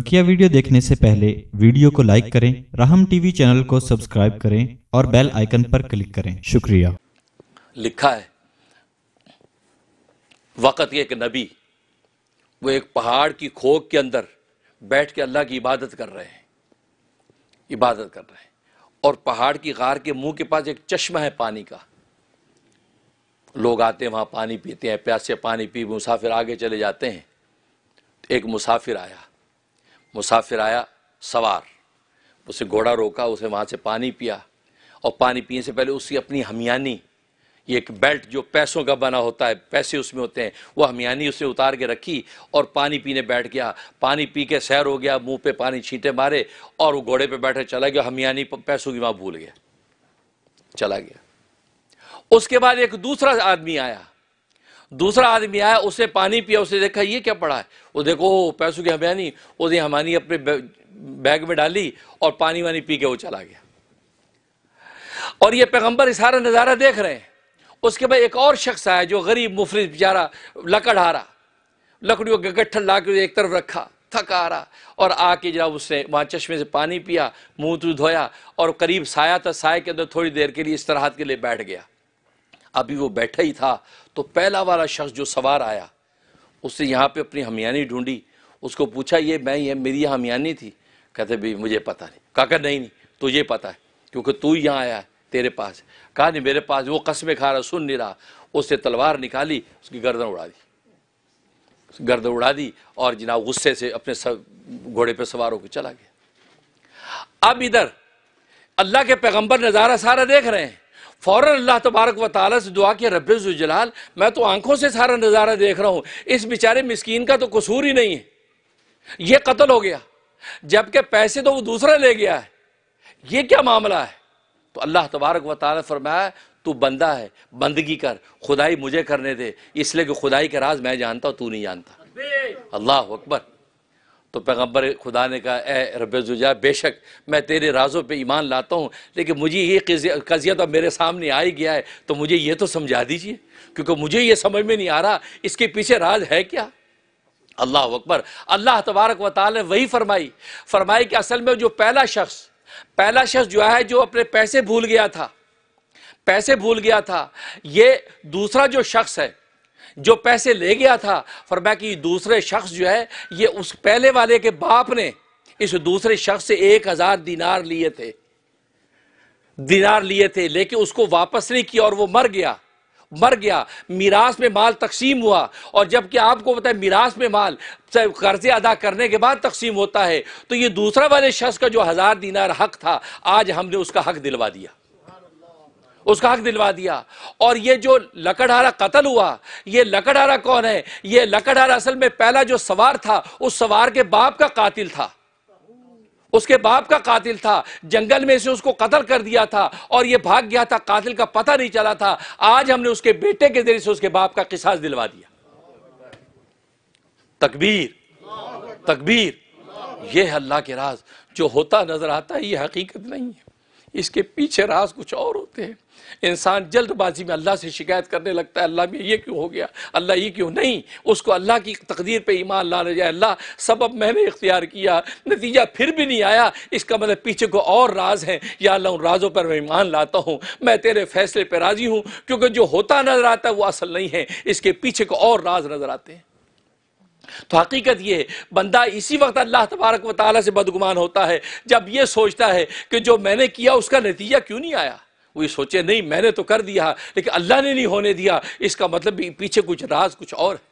बकिया वीडियो देखने से पहले वीडियो को लाइक करें राहम टीवी चैनल को सब्सक्राइब करें और बेल आइकन पर क्लिक करें शुक्रिया लिखा है वक़्त एक नबी वो एक पहाड़ की खोख के अंदर बैठ के अल्लाह की इबादत कर रहे हैं इबादत कर रहे हैं और पहाड़ की गार के मुंह के पास एक चश्मा है पानी का लोग आते हैं वहां पानी पीते हैं प्यासे पानी पी मुसाफिर आगे चले जाते हैं एक मुसाफिर आया मुसाफिर आया सवार उसे घोड़ा रोका उसे वहाँ से पानी पिया और पानी पीने से पहले उसकी अपनी हमियानी ये एक बेल्ट जो पैसों का बना होता है पैसे उसमें होते हैं वो हमियानी उसे उतार के रखी और पानी पीने बैठ गया पानी पी के सैर हो गया मुंह पे पानी छींटे मारे और वो घोड़े पे बैठे चला गया हमियानी पैसों की माँ भूल गया चला गया उसके बाद एक दूसरा आदमी आया दूसरा आदमी आया उसे पानी पिया उसे देखा ये क्या पड़ा है वो देखो पैसों की हमानी उसने हमानी अपने बैग में डाली और पानी वानी पी के वो चला गया और ये पैगंबर सारा नज़ारा देख रहे हैं उसके बाद एक और शख्स आया जो गरीब मुफरिज बेचारा लकड़हारा लकड़ियों के गट्ठर ला के एक तरफ रखा थक आ रहा और आके जरा उसने वहाँ चश्मे से पानी पिया मुंह तू धोया और करीब साया था साय के अंदर थोड़ी देर के लिए इस तरह के लिए बैठ गया अभी वो बैठा ही था तो पहला वाला शख्स जो सवार आया उसने यहाँ पे अपनी हमियानी ढूंढी उसको पूछा ये मैं ये मेरी हमियानी थी कहते भाई मुझे पता नहीं काका नहीं नहीं तुझे पता है क्योंकि तू यहाँ आया है तेरे पास कहा नहीं मेरे पास वो कस्बे खा रहा सुन नहीं रहा उससे तलवार निकाली उसकी गर्दन उड़ा दी गर्दन उड़ा दी और जिना गुस्से से अपने घोड़े पर सवार होकर चला गया अब इधर अल्लाह के पैगंबर नज़ारा सारा देख रहे हैं फौरन अल्लाह तबारक व ताली से दुआ के रबाल मैं तो आंखों से सारा नज़ारा देख रहा हूँ इस बेचारे मिस्कीन का तो कसूर ही नहीं है ये कत्ल हो गया जबकि पैसे तो वो दूसरा ले गया है ये क्या मामला है तो अल्लाह तबारक व ताली फरमाया तू बंदा है बंदगी कर खुदाई मुझे करने दे इसलिए कि खुदाई के राज मैं जानता हूँ तू नहीं जानता अल्लाह अकबर तो पैगम्बर खुदा ने कहा ए रबुजा बेशक मैं तेरे राजों पे ईमान लाता हूँ लेकिन मुझे ये कजियत अब मेरे सामने आ ही गया है तो मुझे ये तो समझा दीजिए क्योंकि मुझे ये समझ में नहीं आ रहा इसके पीछे राज है क्या अल्लाह अकबर अल्लाह तबारक व ताल ने वही फरमाई फरमाई कि असल में जो पहला शख्स पहला शख्स जो है जो अपने पैसे भूल गया था पैसे भूल गया था ये दूसरा जो शख्स है जो पैसे ले गया था फरमा कि दूसरे शख्स जो है ये उस पहले वाले के बाप ने इस दूसरे शख्स से एक हज़ार दिनार लिए थे दिनार लिए थे लेकिन उसको वापस नहीं किया और वो मर गया मर गया मीरास में माल तकसीम हुआ और जबकि आपको पता है मीरास में माल कर्जे अदा करने के बाद तकसीम होता है तो ये दूसरा वाले शख्स का जो हज़ार दिनार हक था आज हमने उसका हक दिलवा दिया उसका हक दिलवा दिया और ये जो लकड़हारा कत्ल हुआ ये लकड़हारा कौन है ये लकड़हारा असल में पहला जो सवार था उस सवार के बाप का कातिल था उसके बाप का कातिल था जंगल में से उसको कत्ल कर दिया था और ये भाग गया था कातिल का पता नहीं चला था आज हमने उसके बेटे के जरिए से उसके बाप का किसास दिलवा दिया तकबीर तकबीर यह अल्लाह के राज जो होता नजर आता है ये हकीकत नहीं है इसके पीछे राज कुछ और होते हैं इंसान जल्दबाजी में अल्लाह से शिकायत करने लगता है अल्लाह में ये क्यों हो गया अल्लाह ये क्यों नहीं उसको अल्लाह की तकदीर पे ईमान ले जाए अल्लाह सबब मैंने इख्तियार किया नतीजा फिर भी नहीं आया इसका मतलब पीछे को और राज है या अल्लाह उन राजों पर मैं ईमान लाता हूँ मैं तेरे फैसले पर राज़ी हूँ क्योंकि जो होता नज़र आता है वो असल नहीं है इसके पीछे को और राज नज़र आते हैं तो हकीकत यह है बंदा इसी वक्त अल्लाह तबारक व ताली से बदगुमान होता है जब यह सोचता है कि जो मैंने किया उसका नतीजा क्यों नहीं आया वो ये सोचे नहीं मैंने तो कर दिया लेकिन अल्लाह ने नहीं होने दिया इसका मतलब पीछे कुछ राज कुछ और है